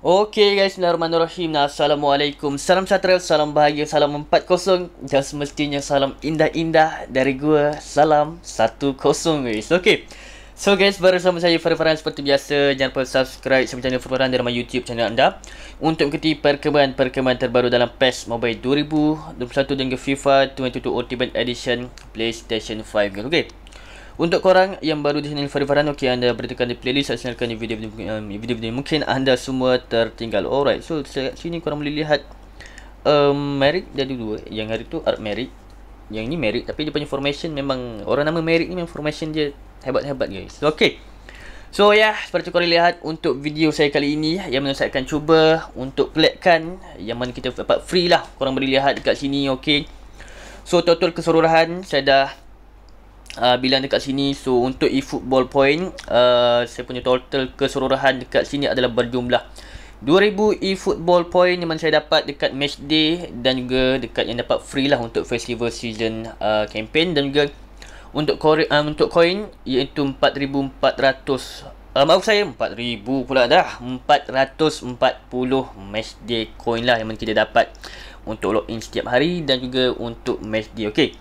Okey guys, Bismillahirrahmanirrahim. Assalamualaikum. Salam sejahtera, salam bahagia, salam empat kosong. dan semestinya salam indah-indah dari gua. Salam satu kosong guys. Okey. So guys, bersama saya Farfaran seperti biasa. Jangan lupa subscribe sama channel Farfaran dalam YouTube channel anda untuk mengikuti perkembangan-perkembangan terbaru dalam PES Mobile 2021 dengan FIFA 2022 Ultimate Edition PlayStation 5. Okey. Untuk korang yang baru di channel Farifaran Okay anda beritakan di playlist Saya senarkan di video-video um, Mungkin anda semua tertinggal Alright So sini korang boleh lihat um, Merit jadi dua Yang hari tu Art Merit Yang ni Merit Tapi dia punya formation memang Orang nama Merit ni memang formation dia Hebat-hebat guys So okay So ya yeah, Seperti tu korang lihat Untuk video saya kali ini Yang mana saya akan cuba Untuk pelatkan Yang mana kita dapat free lah Korang boleh lihat dekat sini Okay So total keseluruhan Saya dah uh, ah, bilang dekat sini so untuk eFootball point uh, saya punya total keseluruhan dekat sini adalah berjumlah 2000 eFootball point yang mana saya dapat dekat match day dan juga dekat yang dapat free lah untuk festival season uh, campaign dan juga untuk kori, uh, untuk coin iaitu 4400 uh, maaf saya 4000 pula dah 440 match day coin lah yang mana kita dapat untuk login setiap hari dan juga untuk match day okay.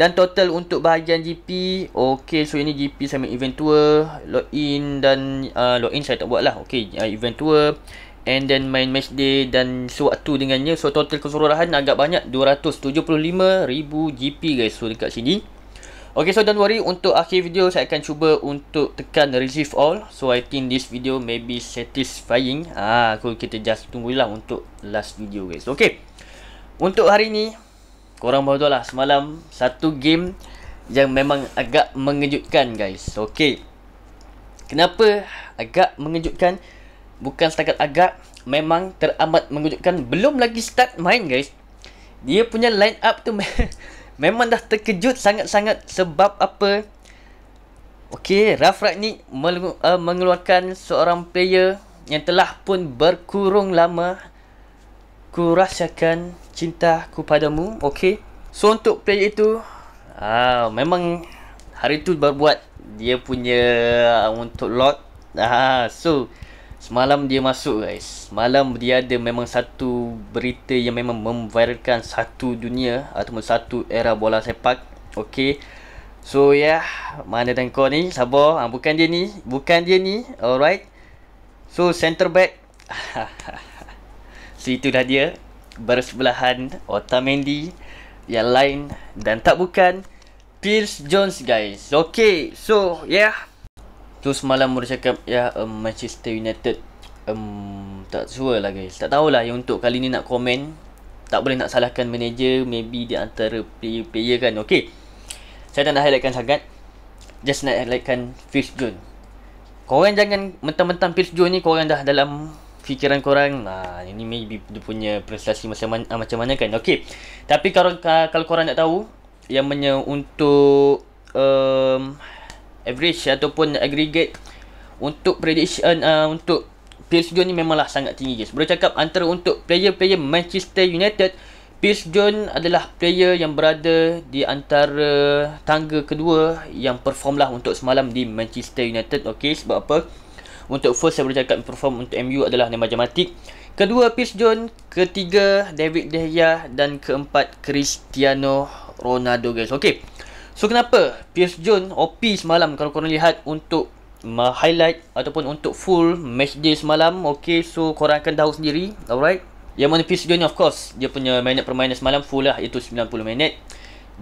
Dan total untuk bahagian GP Okay so ini GP sama event tour Login dan uh, Login saya tak buat lah Okay uh, event tour And then main match day Dan sewaktu dengannya So total keseluruhan agak banyak 275,000 GP guys So dekat sini Okay so don't worry Untuk akhir video saya akan cuba Untuk tekan receive all So I think this video may be satisfying Ah, kalau kita just tunggulah untuk last video guys Okay Untuk hari ni korang bawa tu lah semalam satu game yang memang agak mengejutkan guys okey kenapa agak mengejutkan bukan setakat agak memang teramat mengejutkan belum lagi start main guys dia punya line up tu me memang dah terkejut sangat-sangat sebab apa okey raf ni eh, mengeluarkan seorang player yang telah pun berkurung lama ku rahsiakan ku padamu okay. so untuk player itu ah uh, memang hari tu berbuat dia punya uh, untuk lot uh, so semalam dia masuk guys malam dia ada memang satu berita yang memang memviralkan satu dunia ataupun satu era bola sepak okay. so ya yeah. mana dan kau ni sabar ah uh, bukan dia ni bukan dia ni alright so center back So itulah dia bersebelahan Otamendi yang lain dan tak bukan Pierce Jones guys. Okay, so yeah. Terus malam boleh cakap ya um, Manchester United um, tak sure lah guys. Tak tahulah yang untuk kali ni nak komen. Tak boleh nak salahkan manager. Maybe di antara player-player kan. Okay. Saya tak nak highlightkan sangat. Just nak highlightkan Pierce Jones. Korang jangan mentang-mentang Pierce Jones ni korang dah dalam fikiran korang nah ini maybe dia punya prestasi macam mana, ah, macam mana kan okey tapi kalau ah, kalau korang nak tahu yang punya untuk um, average ataupun aggregate untuk prediction uh, untuk Pierce John ni memanglah sangat tinggi guys. Boleh cakap antara untuk player-player Manchester United, Pierce John adalah player yang berada di antara tangga kedua yang perform lah untuk semalam di Manchester United. Okey, sebab apa? Untuk first saya boleh cakap perform untuk MU adalah Neymar Jamatik Kedua Pierce John, Ketiga David De Gea Dan keempat Cristiano Ronaldo guys Okay So kenapa Pierce John OP semalam kalau korang lihat untuk highlight ataupun untuk full match day semalam Okay so korang akan tahu sendiri Alright Yang mana Pierce Jones of course Dia punya minit permainan semalam full lah iaitu 90 minit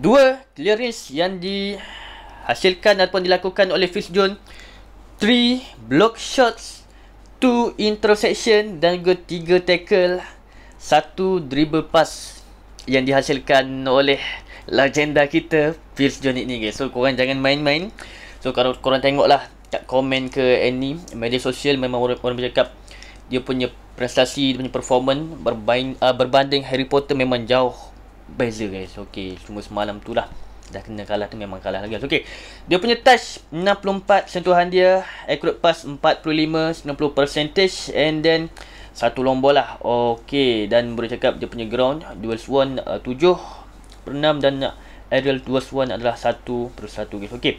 Dua clearance yang dihasilkan ataupun dilakukan oleh Pierce Jones 3 block shots, 2 interception dan juga 3 tackle, 1 dribble pass yang dihasilkan oleh legenda kita Pierce Johnny ni guys. So korang jangan main-main. So kalau korang tengok lah, kat komen ke any media sosial memang orang, orang bercakap dia punya prestasi, dia punya performance berbanding, uh, ah, berbanding Harry Potter memang jauh beza guys. Okay, cuma semalam tu lah dah kena kalah tu memang kalah lagi. Okey. Dia punya touch 64 sentuhan dia, accurate pass 45 90% and then satu long ball lah. Okey, dan boleh cakap dia punya ground dual swan uh, 7 per 6 dan uh, aerial dual swan adalah 1 per 1 guys. Okey.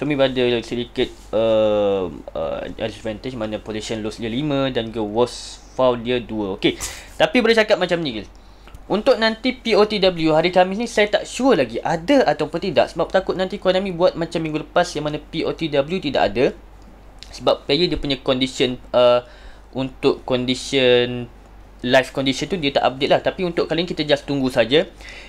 So maybe ada sedikit uh, uh, advantage mana position loss dia 5 dan juga worst foul dia 2. Okey. Tapi boleh cakap macam ni guys. Untuk nanti POTW hari Khamis ni saya tak sure lagi ada ataupun tidak sebab takut nanti Konami buat macam minggu lepas yang mana POTW tidak ada sebab player dia punya condition uh, untuk condition live condition tu dia tak update lah tapi untuk kali ni kita just tunggu saja.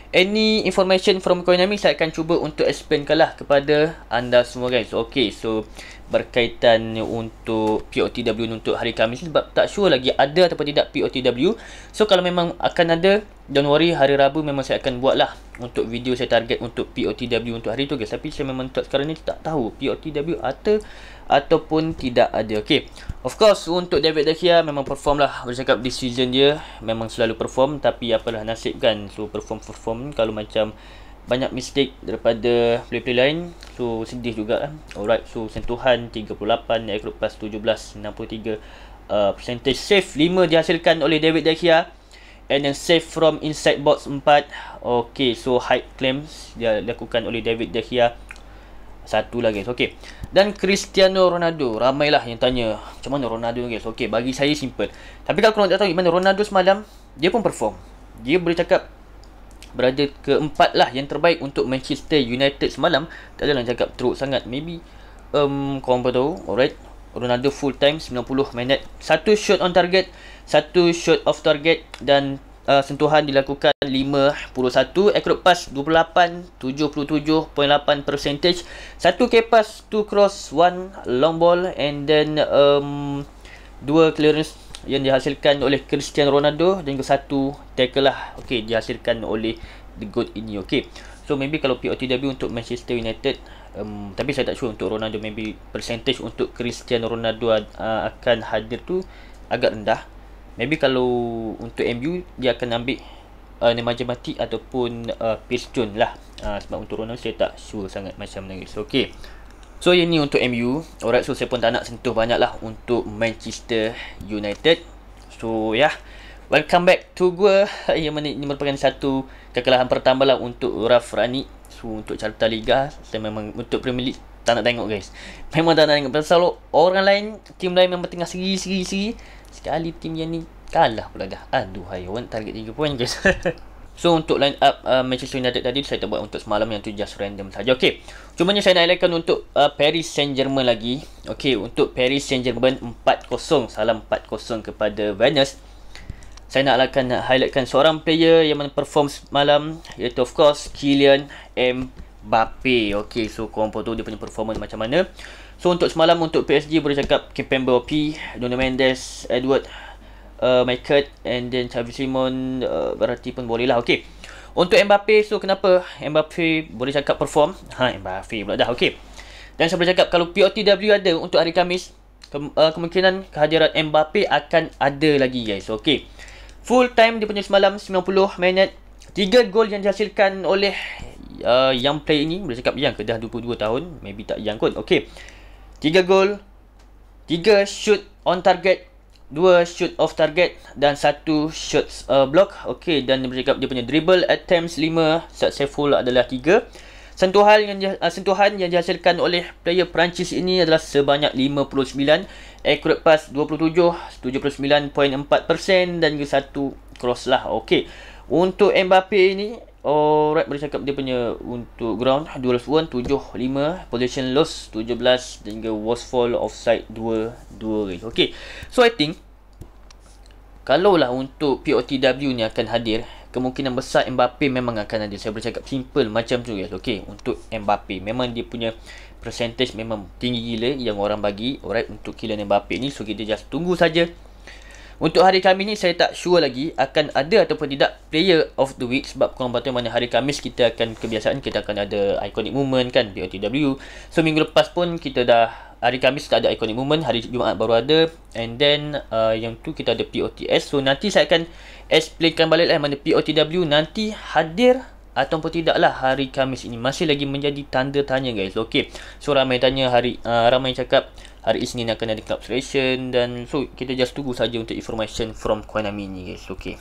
Any information from Konami saya akan cuba untuk explainkan lah kepada anda semua guys. Okay so berkaitan untuk POTW untuk hari Khamis sebab tak sure lagi ada ataupun tidak POTW. So kalau memang akan ada don't worry hari Rabu memang saya akan buat lah untuk video saya target untuk POTW untuk hari tu guys tapi saya memang tak sekarang ni tak tahu POTW ada ataupun tidak ada okay. of course untuk David Dakia memang perform lah bercakap di season dia memang selalu perform tapi apalah nasib kan so perform perform kalau macam banyak mistake daripada play-play lain so sedih juga lah alright so sentuhan 38 naik lepas 17 63 uh, percentage safe 5 dihasilkan oleh David Dakia And then save from inside box 4 Okay so height claims Dia lakukan oleh David De Gea Satu lah guys Okay Dan Cristiano Ronaldo Ramailah yang tanya Macam mana Ronaldo guys Okay bagi saya simple Tapi kalau korang tak tahu Gimana Ronaldo semalam Dia pun perform Dia boleh cakap Berada keempat lah Yang terbaik untuk Manchester United semalam Tak ada lah cakap teruk sangat Maybe um, Korang pun tahu Alright Ronaldo full time 90 minit Satu shot on target Satu shot off target Dan uh, sentuhan dilakukan 51 Accurate pass 28 77.8 percentage Satu K pass Two cross One long ball And then um, Dua clearance yang dihasilkan oleh Cristiano Ronaldo dan juga satu tackle lah okey dihasilkan oleh the good ini okey so maybe kalau POTW untuk Manchester United um, tapi saya tak sure untuk Ronaldo maybe percentage untuk Cristiano Ronaldo uh, akan hadir tu agak rendah maybe kalau untuk MU dia akan ambil uh, Neymar Jamati ataupun uh, Pierce Jones lah uh, sebab untuk Ronaldo saya tak sure sangat macam mana so okay So ini untuk MU Alright so saya pun tak nak sentuh banyak lah Untuk Manchester United So ya yeah. Welcome back to gue Yang ini merupakan satu kekalahan pertama lah Untuk Raf Rani so untuk carta liga saya memang untuk premier league tak nak tengok guys memang tak nak tengok pasal orang lain team lain memang tengah seri seri seri sekali team yang ni kalah pula dah aduh hai target 3 poin guys So untuk line up uh, Manchester United tadi saya tak buat untuk semalam yang tu just random saja. okay. Cuma ni saya nak highlightkan untuk uh, Paris Saint-Germain lagi. Okay, untuk Paris Saint-Germain 4-0. Salam 4-0 kepada Venus saya nak akan highlightkan seorang player yang mana perform malam. iaitu of course Kylian Mbappe. Okey, so kau orang tahu dia punya performance macam mana. So untuk semalam untuk PSG boleh cakap Kepen OP, Nuno Mendes, Edward, uh, Michael and then Xavi Simon uh, berarti pun boleh lah. Okey. Untuk Mbappe, so kenapa Mbappe boleh cakap perform? Ha, Mbappe pula dah. Okey. Dan saya boleh cakap kalau POTW ada untuk hari Khamis, ke- uh, kemungkinan kehadiran Mbappe akan ada lagi guys. Okey. Full time dia punya semalam 90 minit. Tiga gol yang dihasilkan oleh uh, young player ini. Boleh cakap yang ke dah 22 tahun. Maybe tak yang kot. Okay. Tiga gol. Tiga shoot on target. Dua shoot off target. Dan satu shoot uh, block. Okay. Dan boleh cakap dia punya dribble attempts lima. Successful adalah Tiga. Sentuhan yang ah, sentuhan yang dihasilkan oleh player Perancis ini adalah sebanyak 59 accurate pass 27 79.4% dan juga satu cross lah. Okey. Untuk Mbappe ini Alright, boleh cakap dia punya untuk ground 2-1, 7, 5 Position loss 17 Dan juga was fall offside 2, 2 Okay, so I think kalaulah untuk POTW ni akan hadir kemungkinan besar Mbappe memang akan ada. Saya boleh cakap simple macam tu guys. Okey, untuk Mbappe memang dia punya percentage memang tinggi gila yang orang bagi. Alright, untuk Kylian Mbappe ni so kita just tunggu saja. Untuk hari kami ni saya tak sure lagi akan ada ataupun tidak player of the week sebab kurang patut mana hari Kamis kita akan kebiasaan kita akan ada iconic moment kan di OTW. So minggu lepas pun kita dah hari Kamis tak ada iconic moment, hari Jumaat baru ada and then uh, yang tu kita ada POTS. So nanti saya akan explainkan balik lah mana POTW nanti hadir ataupun lah hari Kamis ini masih lagi menjadi tanda tanya guys okey so ramai tanya hari uh, ramai cakap hari Isnin akan ada club selection dan so kita just tunggu saja untuk information from Koinami ni guys okey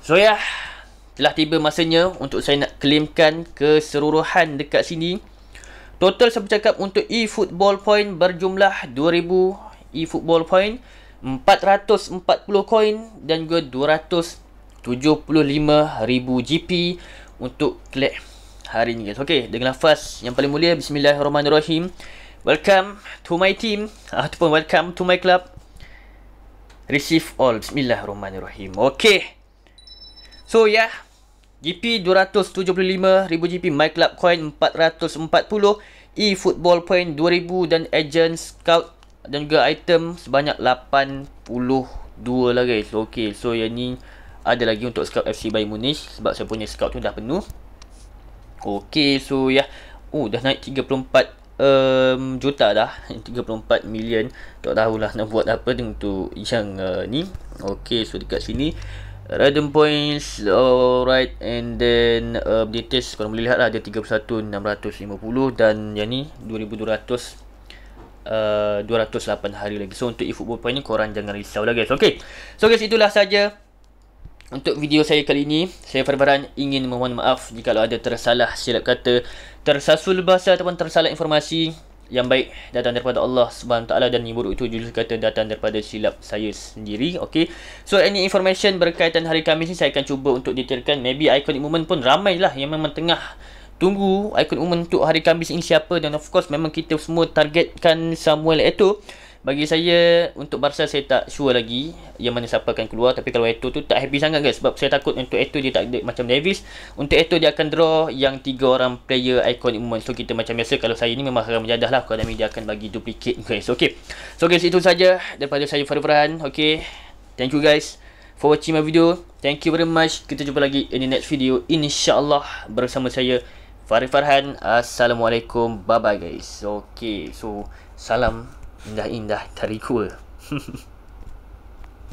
so ya yeah. telah tiba masanya untuk saya nak claimkan keseluruhan dekat sini total saya bercakap untuk e-football point berjumlah 2000 e-football point 440 koin dan juga 275,000 GP untuk klik hari ini guys. Okey, dengan nafas yang paling mulia bismillahirrahmanirrahim. Welcome to my team ataupun welcome to my club. Receive all bismillahirrahmanirrahim. Okey. So ya, yeah. GP 275,000 GP my club coin 440 e football point 2000 dan agent scout dan juga item sebanyak 82 lah guys ok so yang ni ada lagi untuk scout FC by Munich sebab saya punya scout tu dah penuh ok so ya yeah. oh dah naik 34 um, juta dah 34 million tak tahulah nak buat apa untuk yang uh, eh, ni ok so dekat sini random points Alright And then uh, eh, Detail korang boleh lihat lah Dia 31,650 Dan yang ni 208 uh, hari lagi. So untuk e-football point ni korang jangan risau lah guys. Okay. So guys itulah saja untuk video saya kali ini. Saya Farbaran ingin memohon maaf jika ada tersalah silap kata. Tersasul bahasa ataupun tersalah informasi. Yang baik datang daripada Allah SWT dan yang buruk itu jelas kata datang daripada silap saya sendiri. Okay. So any information berkaitan hari Khamis ni saya akan cuba untuk detailkan. Maybe iconic moment pun ramai lah yang memang tengah tunggu ikon umum untuk hari Khamis ini siapa dan of course memang kita semua targetkan Samuel Eto bagi saya untuk Barca saya tak sure lagi yang mana siapa akan keluar tapi kalau Eto tu tak happy sangat guys sebab saya takut untuk Eto dia tak ada macam Davis untuk Eto dia akan draw yang tiga orang player ikon umum so kita macam biasa kalau saya ni memang akan menjadah lah kalau dia akan bagi duplicate guys okay. so guys itu saja daripada saya Farid Farhan okay. thank you guys for watching my video thank you very much kita jumpa lagi in the next video insyaAllah bersama saya Farid Farhan Assalamualaikum Bye bye guys Okay So Salam Indah-indah Tarikua